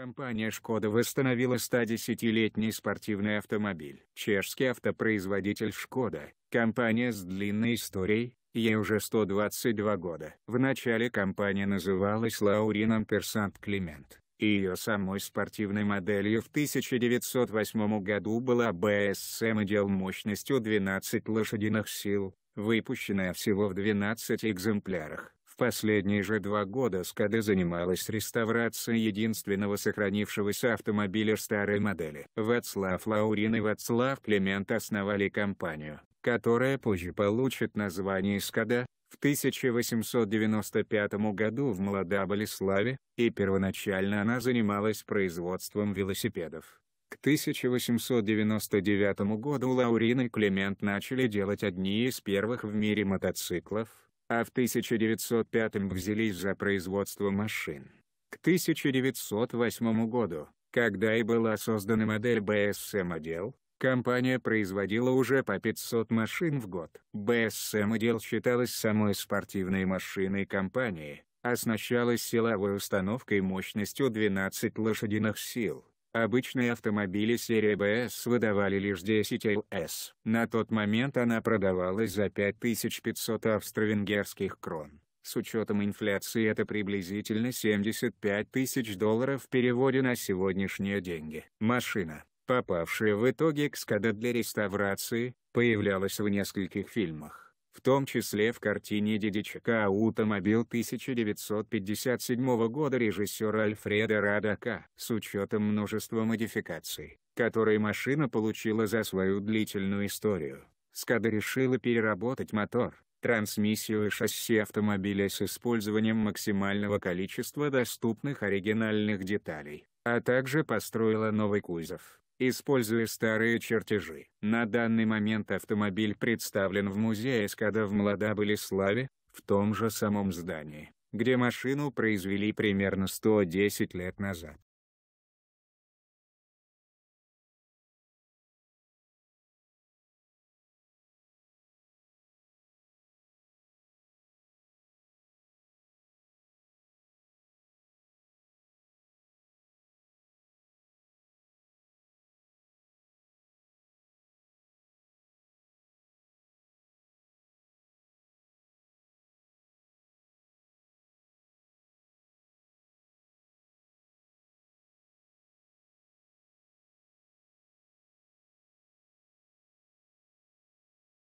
Компания «Шкода» восстановила 110-летний спортивный автомобиль. Чешский автопроизводитель «Шкода» — компания с длинной историей, ей уже 122 года. В начале компания называлась «Лаурином Персант Климент», и ее самой спортивной моделью в 1908 году была BSM идеал мощностью 12 лошадиных сил, выпущенная всего в 12 экземплярах. В последние же два года СКАД занималась реставрацией единственного сохранившегося автомобиля старой модели. Вацлав Лаурин и Вацлав Клемент основали компанию, которая позже получит название СКАДа, в 1895 году в Младоболеславе, и первоначально она занималась производством велосипедов. К 1899 году Лаурин и Клемент начали делать одни из первых в мире мотоциклов, а в 1905 взялись за производство машин. К 1908 году, когда и была создана модель BSM-отдел, компания производила уже по 500 машин в год. BSM-отдел считалась самой спортивной машиной компании, оснащалась силовой установкой мощностью 12 лошадиных сил. Обычные автомобили серии BS выдавали лишь 10 LS. На тот момент она продавалась за 5500 австро-венгерских крон. С учетом инфляции это приблизительно 75 тысяч долларов в переводе на сегодняшние деньги. Машина, попавшая в итоге к СКАДа для реставрации, появлялась в нескольких фильмах в том числе в картине «Дедичака Утомобиль» 1957 года режиссера Альфреда Радака. С учетом множества модификаций, которые машина получила за свою длительную историю, Скада решила переработать мотор, трансмиссию и шасси автомобиля с использованием максимального количества доступных оригинальных деталей, а также построила новый кузов используя старые чертежи. На данный момент автомобиль представлен в музее Скада в Младобылеславе, в том же самом здании, где машину произвели примерно 110 лет назад.